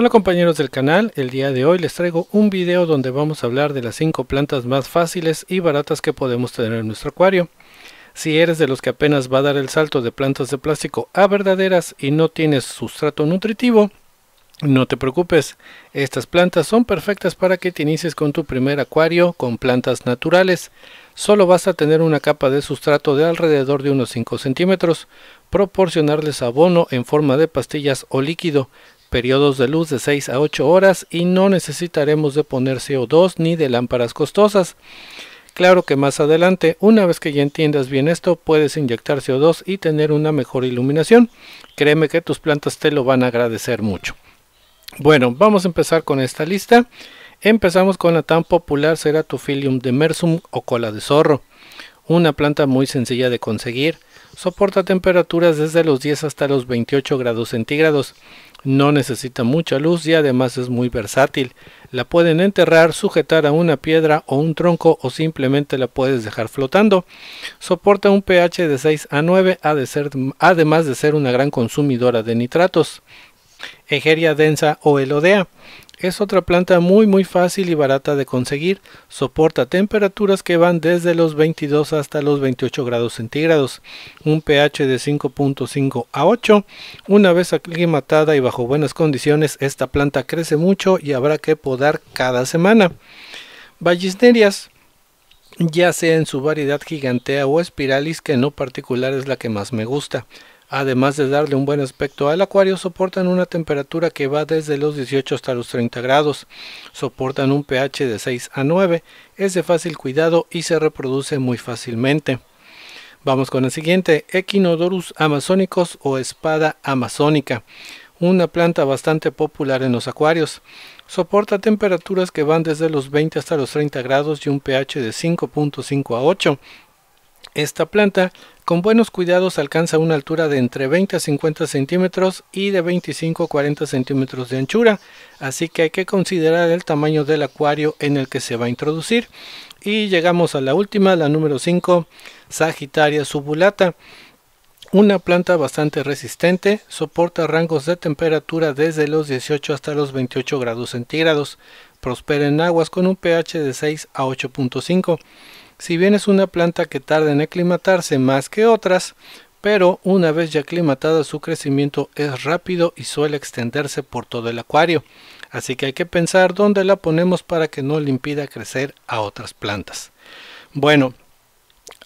Hola compañeros del canal, el día de hoy les traigo un video donde vamos a hablar de las 5 plantas más fáciles y baratas que podemos tener en nuestro acuario. Si eres de los que apenas va a dar el salto de plantas de plástico a verdaderas y no tienes sustrato nutritivo, no te preocupes, estas plantas son perfectas para que te inicies con tu primer acuario con plantas naturales. Solo vas a tener una capa de sustrato de alrededor de unos 5 centímetros, proporcionarles abono en forma de pastillas o líquido, periodos de luz de 6 a 8 horas y no necesitaremos de poner CO2 ni de lámparas costosas. Claro que más adelante, una vez que ya entiendas bien esto, puedes inyectar CO2 y tener una mejor iluminación. Créeme que tus plantas te lo van a agradecer mucho. Bueno, vamos a empezar con esta lista. Empezamos con la tan popular de demersum o cola de zorro. Una planta muy sencilla de conseguir, soporta temperaturas desde los 10 hasta los 28 grados centígrados, no necesita mucha luz y además es muy versátil. La pueden enterrar, sujetar a una piedra o un tronco o simplemente la puedes dejar flotando. Soporta un pH de 6 a 9 además de ser una gran consumidora de nitratos. Egeria densa o elodea. Es otra planta muy muy fácil y barata de conseguir, soporta temperaturas que van desde los 22 hasta los 28 grados centígrados, un pH de 5.5 a 8. Una vez aclimatada y bajo buenas condiciones, esta planta crece mucho y habrá que podar cada semana. Vallisnerias, ya sea en su variedad gigantea o espiralis, que no particular es la que más me gusta. Además de darle un buen aspecto al acuario, soportan una temperatura que va desde los 18 hasta los 30 grados. Soportan un pH de 6 a 9, es de fácil cuidado y se reproduce muy fácilmente. Vamos con el siguiente, Equinodorus amazónicos o espada amazónica, una planta bastante popular en los acuarios. Soporta temperaturas que van desde los 20 hasta los 30 grados y un pH de 5.5 a 8. Esta planta con buenos cuidados alcanza una altura de entre 20 a 50 centímetros y de 25 a 40 centímetros de anchura, así que hay que considerar el tamaño del acuario en el que se va a introducir. Y llegamos a la última, la número 5, Sagitaria subulata. Una planta bastante resistente, soporta rangos de temperatura desde los 18 hasta los 28 grados centígrados. Prospera en aguas con un pH de 6 a 8.5. Si bien es una planta que tarda en aclimatarse más que otras, pero una vez ya aclimatada su crecimiento es rápido y suele extenderse por todo el acuario, así que hay que pensar dónde la ponemos para que no le impida crecer a otras plantas. Bueno,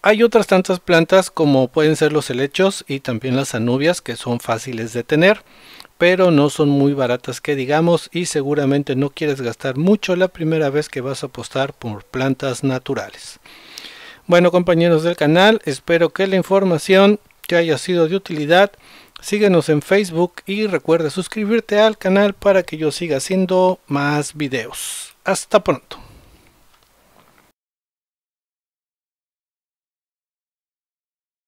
hay otras tantas plantas como pueden ser los helechos y también las anubias que son fáciles de tener, pero no son muy baratas que digamos y seguramente no quieres gastar mucho la primera vez que vas a apostar por plantas naturales. Bueno compañeros del canal, espero que la información te haya sido de utilidad. Síguenos en Facebook y recuerda suscribirte al canal para que yo siga haciendo más videos. Hasta pronto.